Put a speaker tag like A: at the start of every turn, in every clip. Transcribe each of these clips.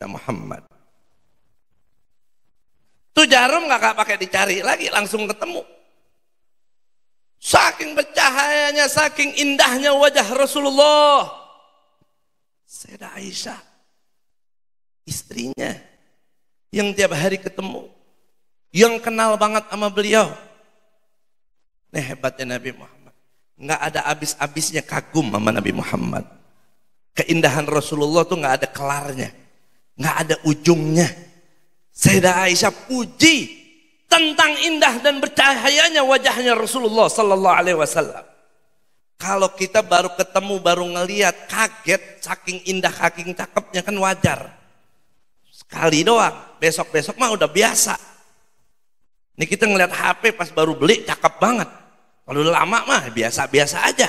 A: ya Muhammad. Tuh jarum nggak pakai dicari lagi, langsung ketemu. Saking bercahayanya, saking indahnya wajah Rasulullah. Seda Aisyah, istrinya yang tiap hari ketemu, yang kenal banget sama beliau. Ini hebatnya Nabi Muhammad. Nggak ada abis-abisnya kagum sama Nabi Muhammad. Keindahan Rasulullah tuh nggak ada kelarnya nggak ada ujungnya. Sayyidah Aisyah puji tentang indah dan bercahayanya wajahnya Rasulullah Sallallahu Alaihi Wasallam. Kalau kita baru ketemu, baru ngeliat, kaget, saking indah, saking cakepnya kan wajar. Sekali doang, besok-besok mah udah biasa. Ini kita ngeliat HP pas baru beli, cakep banget. Kalau lama mah biasa-biasa aja.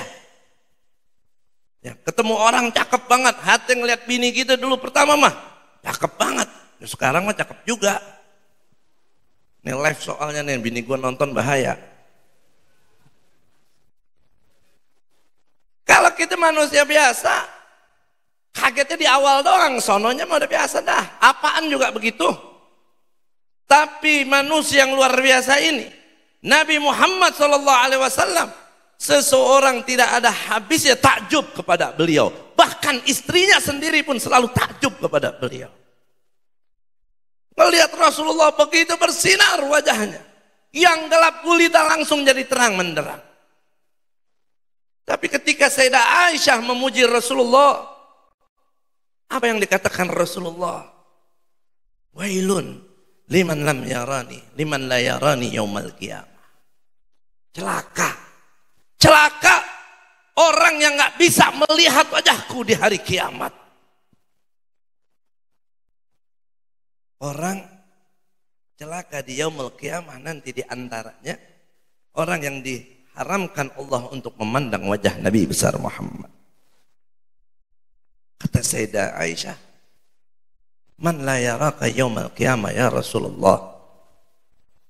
A: Ya, ketemu orang cakep banget, hati ngeliat bini kita dulu pertama mah, cakep banget. Ya, sekarang mah cakep juga. Nih live soalnya nih, bini gue nonton bahaya. Kalau kita manusia biasa, kagetnya di awal doang, sononya mah udah biasa dah. Apaan juga begitu. Tapi manusia yang luar biasa ini, Nabi Muhammad saw, seseorang tidak ada habisnya takjub kepada beliau. Bahkan istrinya sendiri pun selalu takjub kepada beliau. Melihat Rasulullah begitu bersinar wajahnya. Yang gelap kulit langsung jadi terang menderang. Tapi ketika Sayyidah Aisyah memuji Rasulullah, apa yang dikatakan Rasulullah? Wailun liman lam yarani, liman la yarani yaumal qiyamah. Celaka. Celaka orang yang gak bisa melihat wajahku di hari kiamat. orang celaka di yaumul qiyamah nanti di antaranya orang yang diharamkan Allah untuk memandang wajah Nabi besar Muhammad. Kata Sayyidah Aisyah, "Man la yaraka yaumul qiyamah ya Rasulullah?"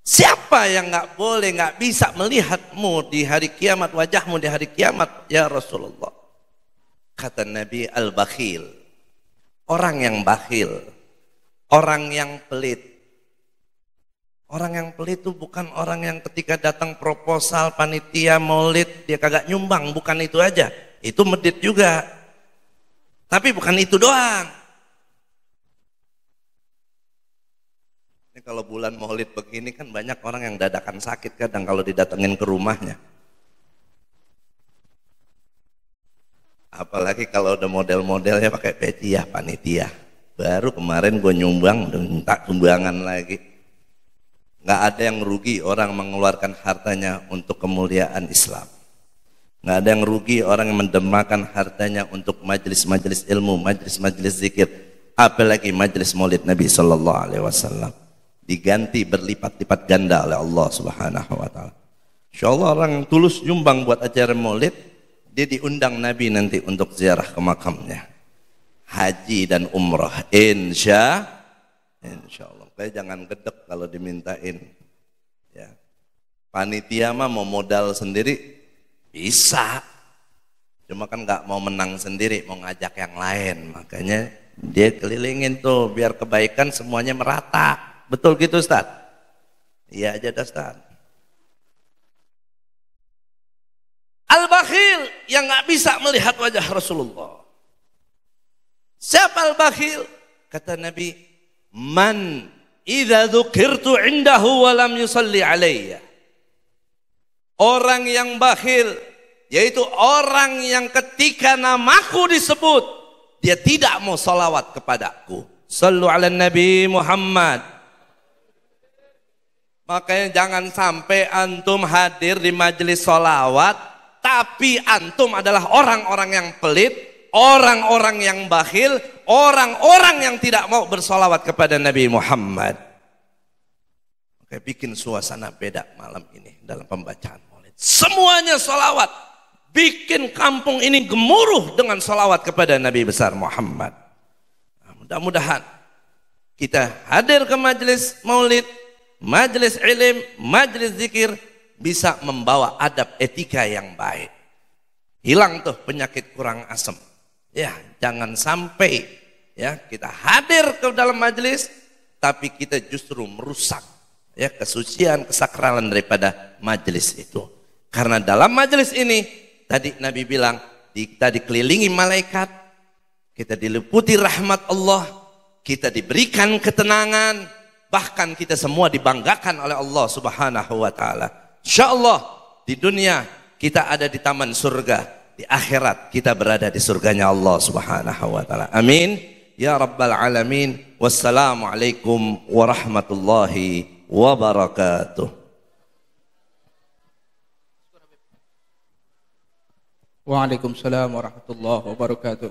A: Siapa yang nggak boleh, nggak bisa melihatmu di hari kiamat, wajahmu di hari kiamat, ya Rasulullah? Kata Nabi Al-Bakhil, orang yang bakhil, orang yang pelit. Orang yang pelit itu bukan orang yang ketika datang proposal panitia maulid dia kagak nyumbang, bukan itu aja. Itu medit juga. Tapi bukan itu doang. Ini kalau bulan maulid begini kan banyak orang yang dadakan sakit kadang kalau didatengin ke rumahnya. Apalagi kalau ada model-modelnya pakai peci ya panitia. Baru kemarin gue nyumbang, minta sumbangan lagi. Nggak ada yang rugi orang mengeluarkan hartanya untuk kemuliaan Islam. Nggak ada yang rugi orang yang mendemakan hartanya untuk majelis-majelis ilmu, majelis-majelis zikir. Apalagi majelis maulid Nabi Shallallahu Alaihi Wasallam diganti berlipat-lipat ganda oleh Allah Subhanahu Wa Taala. Insya Allah orang yang tulus nyumbang buat acara maulid, dia diundang Nabi nanti untuk ziarah ke makamnya haji dan umrah. Insya, insya Allah. Kayak jangan gedek kalau dimintain. Ya. Panitia mah mau modal sendiri bisa. Cuma kan nggak mau menang sendiri, mau ngajak yang lain. Makanya dia kelilingin tuh biar kebaikan semuanya merata. Betul gitu Ustaz? Iya aja dah Ustaz. Al-Bakhil yang nggak bisa melihat wajah Rasulullah Siapa al-bakhil? Kata Nabi, "Man idza dzukirtu indahu wa yusalli alayya." Orang yang bakhil yaitu orang yang ketika namaku disebut dia tidak mau salawat kepadaku. Sallu ala Nabi Muhammad. Makanya jangan sampai antum hadir di majelis solawat, tapi antum adalah orang-orang yang pelit, orang-orang yang bakhil, orang-orang yang tidak mau bersolawat kepada Nabi Muhammad. Oke, bikin suasana beda malam ini dalam pembacaan maulid. Semuanya solawat. Bikin kampung ini gemuruh dengan solawat kepada Nabi besar Muhammad. Nah, mudah-mudahan kita hadir ke majelis maulid, majelis ilim, majelis zikir, bisa membawa adab etika yang baik. Hilang tuh penyakit kurang asam. Ya, jangan sampai ya kita hadir ke dalam majelis tapi kita justru merusak ya kesucian, kesakralan daripada majelis itu. Karena dalam majelis ini tadi Nabi bilang kita dikelilingi malaikat, kita diliputi rahmat Allah, kita diberikan ketenangan, bahkan kita semua dibanggakan oleh Allah Subhanahu wa taala. Insyaallah di dunia kita ada di taman surga di akhirat kita berada di surganya Allah Subhanahu wa taala. Amin. Ya rabbal alamin. Wassalamualaikum warahmatullahi wabarakatuh. Waalaikumsalam warahmatullahi wabarakatuh.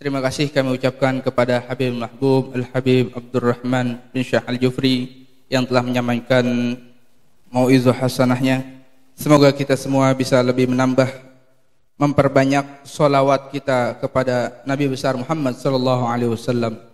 A: Terima kasih kami ucapkan kepada Habib Mahbub Al-Habib Abdurrahman bin Syah Al-Jufri yang telah menyampaikan mau'izuh hasanahnya. Semoga kita semua bisa lebih menambah memperbanyak solawat kita kepada Nabi besar Muhammad sallallahu alaihi wasallam.